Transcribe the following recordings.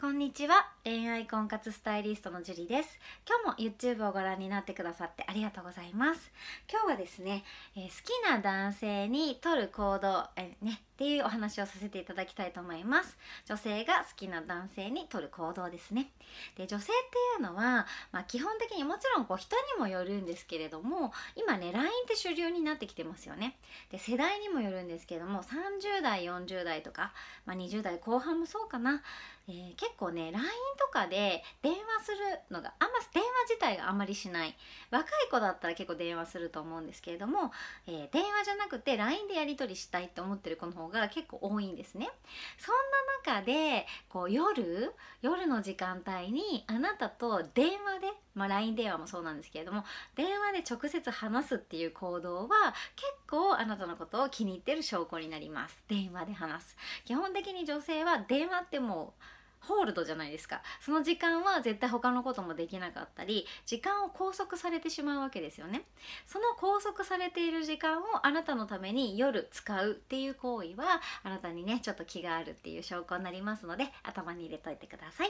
こんにちは恋愛婚活スタイリストのジュリです今日も YouTube をご覧になってくださってありがとうございます今日はですね、えー、好きな男性にとる行動、えー、ねっていうお話をさせていただきたいと思います女性が好きな男性にとる行動ですねで女性っていうのは、まあ、基本的にもちろんこう人にもよるんですけれども今ね LINE って主流になってきてますよねで世代にもよるんですけども30代40代とか、まあ、20代後半もそうかな、えー、結結構ね LINE とかで電話するのがあんま電話自体があんまりしない若い子だったら結構電話すると思うんですけれども、えー、電話じゃなくて LINE でやり取りしたいって思ってる子の方が結構多いんですねそんな中でこう夜夜の時間帯にあなたと電話で、まあ、LINE 電話もそうなんですけれども電話で直接話すっていう行動は結構あなたのことを気に入ってる証拠になります電話で話す基本的に女性は電話ってもうホールドじゃないですかその時間は絶対他のこともできなかったり時間を拘束されてしまうわけですよねその拘束されている時間をあなたのために夜使うっていう行為はあなたにねちょっと気があるっていう証拠になりますので頭に入れといてください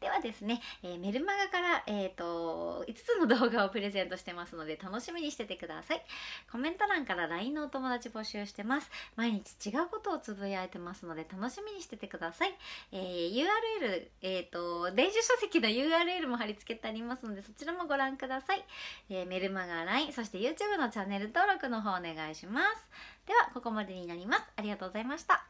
ではですね、えー、メルマガから、えーと、5つの動画をプレゼントしてますので楽しみにしててくださいコメント欄から LINE のお友達募集してます毎日違うことをつぶやいてますので楽しみにしててください、えー、URL る、えーと、と電子書籍の URL も貼り付けてありますのでそちらもご覧ください、えー、メルマガ LINE そして YouTube のチャンネル登録の方お願いしますではここまでになりますありがとうございました